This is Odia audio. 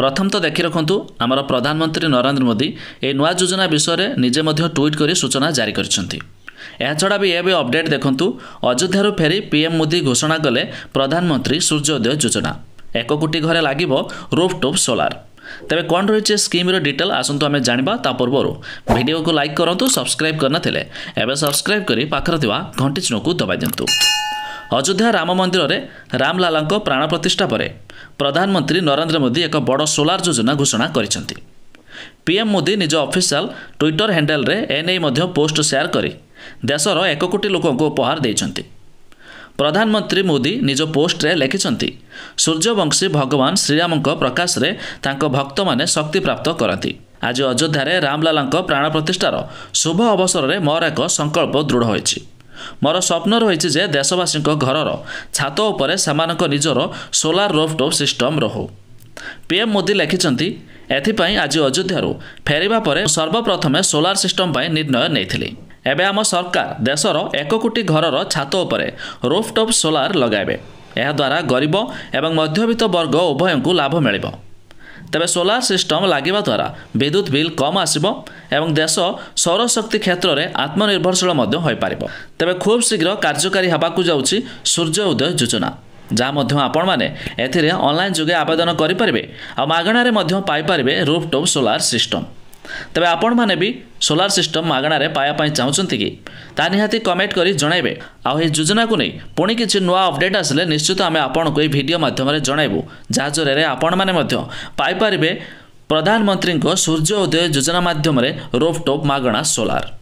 ପ୍ରଥମ ତ ଦେଖି ରଖନ୍ତୁ ଆମର ପ୍ରଧାନମନ୍ତ୍ରୀ ନରେନ୍ଦ୍ର ମୋଦି ଏହି ନୂଆ ଯୋଜନା ବିଷୟରେ ନିଜେ ମଧ୍ୟ ଟ୍ୱିଟ୍ କରି ସୂଚନା ଜାରି କରିଛନ୍ତି ଏହାଛଡ଼ା ବି ଏବେ ଅପଡେଟ୍ ଦେଖନ୍ତୁ ଅଯୋଧ୍ୟାରୁ ଫେରି ପିଏମ୍ ମୋଦି ଘୋଷଣା କଲେ ପ୍ରଧାନମନ୍ତ୍ରୀ ସୂର୍ଯ୍ୟୋଦୟ ଯୋଜନା ଏକ କୋଟି ଘରେ ଲାଗିବ ରୁଫ୍ଟୋପ୍ ସୋଲାର ତେବେ କ'ଣ ରହିଛି ସ୍କିମ୍ର ଡିଟେଲ୍ ଆସନ୍ତୁ ଆମେ ଜାଣିବା ତା ପୂର୍ବରୁ ଭିଡ଼ିଓକୁ ଲାଇକ୍ କରନ୍ତୁ ସବସ୍କ୍ରାଇବ୍ କରିନଥିଲେ ଏବେ ସବସ୍କ୍ରାଇବ୍ କରି ପାଖରେ ଥିବା ଘଣ୍ଟି ଚିହ୍ନକୁ ଦବାଇ ଦିଅନ୍ତୁ ଅଯୋଧ୍ୟା ରାମ ମନ୍ଦିରରେ ରାମଲାଲାଙ୍କ ପ୍ରାଣ ପ୍ରତିଷ୍ଠା ପରେ ପ୍ରଧାନମନ୍ତ୍ରୀ ନରେନ୍ଦ୍ର ମୋଦି ଏକ ବଡ଼ ସୋଲାର ଯୋଜନା ଘୋଷଣା କରିଛନ୍ତି ପିଏମ୍ ମୋଦି ନିଜ ଅଫିସିଆଲ୍ ଟ୍ୱିଟର ହ୍ୟାଣ୍ଡେଲରେ ଏନେଇ ମଧ୍ୟ ପୋଷ୍ଟ ସେୟାର କରି ଦେଶର ଏକ କୋଟି ଲୋକଙ୍କୁ ଉପହାର ଦେଇଛନ୍ତି ପ୍ରଧାନମନ୍ତ୍ରୀ ମୋଦି ନିଜ ପୋଷ୍ଟରେ ଲେଖିଛନ୍ତି ସୂର୍ଯ୍ୟବଂଶୀ ଭଗବାନ ଶ୍ରୀରାମଙ୍କ ପ୍ରକାଶରେ ତାଙ୍କ ଭକ୍ତମାନେ ଶକ୍ତିପ୍ରାପ୍ତ କରନ୍ତି ଆଜି ଅଯୋଧ୍ୟାରେ ରାମଲାଲାଙ୍କ ପ୍ରାଣ ପ୍ରତିଷ୍ଠାର ଶୁଭ ଅବସରରେ ମୋର ଏକ ସଂକଳ୍ପ ଦୃଢ଼ ହୋଇଛି ମୋର ସ୍ୱପ୍ନ ରହିଛି ଯେ ଦେଶବାସୀଙ୍କ ଘରର ଛାତ ଉପରେ ସେମାନଙ୍କ ନିଜର ସୋଲାର ରୁଫ୍ଟପ୍ ସିଷ୍ଟମ୍ ରହୁ ପିଏମ୍ ମୋଦି ଲେଖିଛନ୍ତି ଏଥିପାଇଁ ଆଜି ଅଯୋଧ୍ୟାରୁ ଫେରିବା ପରେ ସର୍ବପ୍ରଥମେ ସୋଲାର ସିଷ୍ଟମ୍ ପାଇଁ ନିର୍ଣ୍ଣୟ ନେଇଥିଲି ଏବେ ଆମ ସରକାର ଦେଶର ଏକ କୋଟି ଘରର ଛାତ ଉପରେ ରୁଫ୍ଟପ୍ ସୋଲାର ଲଗାଇବେ ଏହାଦ୍ୱାରା ଗରିବ ଏବଂ ମଧ୍ୟବିତ୍ତ ବର୍ଗ ଉଭୟଙ୍କୁ ଲାଭ ମିଳିବ ତେବେ ସୋଲାର ସିଷ୍ଟମ ଲାଗିବା ଦ୍ୱାରା ବିଦ୍ୟୁତ ବିଲ୍ କମ୍ ଆସିବ ଏବଂ ଦେଶ ସୌରଶକ୍ତି କ୍ଷେତ୍ରରେ ଆତ୍ମନିର୍ଭରଶୀଳ ମଧ୍ୟ ହୋଇପାରିବ ତେବେ ଖୁବ୍ ଶୀଘ୍ର କାର୍ଯ୍ୟକାରୀ ହେବାକୁ ଯାଉଛି ସୂର୍ଯ୍ୟ ଉଦୟ ଯୋଜନା ଯାହା ମଧ୍ୟ ଆପଣମାନେ ଏଥିରେ ଅନଲାଇନ୍ ଯୋଗେ ଆବେଦନ କରିପାରିବେ ଆଉ ମାଗଣାରେ ମଧ୍ୟ ପାଇପାରିବେ ରୁଫ୍ ଟପ୍ ସୋଲାର ସିଷ୍ଟମ୍ ତେବେ ଆପଣମାନେ ବି ସୋଲାର ସିଷ୍ଟମ ମାଗଣାରେ ପାଇବା ପାଇଁ ଚାହୁଁଛନ୍ତି କି ତାହା ନିହାତି କମେଣ୍ଟ କରି ଜଣାଇବେ ଆଉ ଏହି ଯୋଜନାକୁ ନେଇ ପୁଣି କିଛି ନୂଆ ଅପଡେଟ୍ ଆସିଲେ ନିଶ୍ଚିତ ଆମେ ଆପଣଙ୍କୁ ଏହି ଭିଡ଼ିଓ ମାଧ୍ୟମରେ ଜଣାଇବୁ ଯାହା ଜରିଆରେ ଆପଣମାନେ ମଧ୍ୟ ପାଇପାରିବେ ପ୍ରଧାନମନ୍ତ୍ରୀଙ୍କ ସୂର୍ଯ୍ୟ ଉଦୟ ଯୋଜନା ମାଧ୍ୟମରେ ରୋଫ୍ ଟୋପ୍ ମାଗଣା ସୋଲାର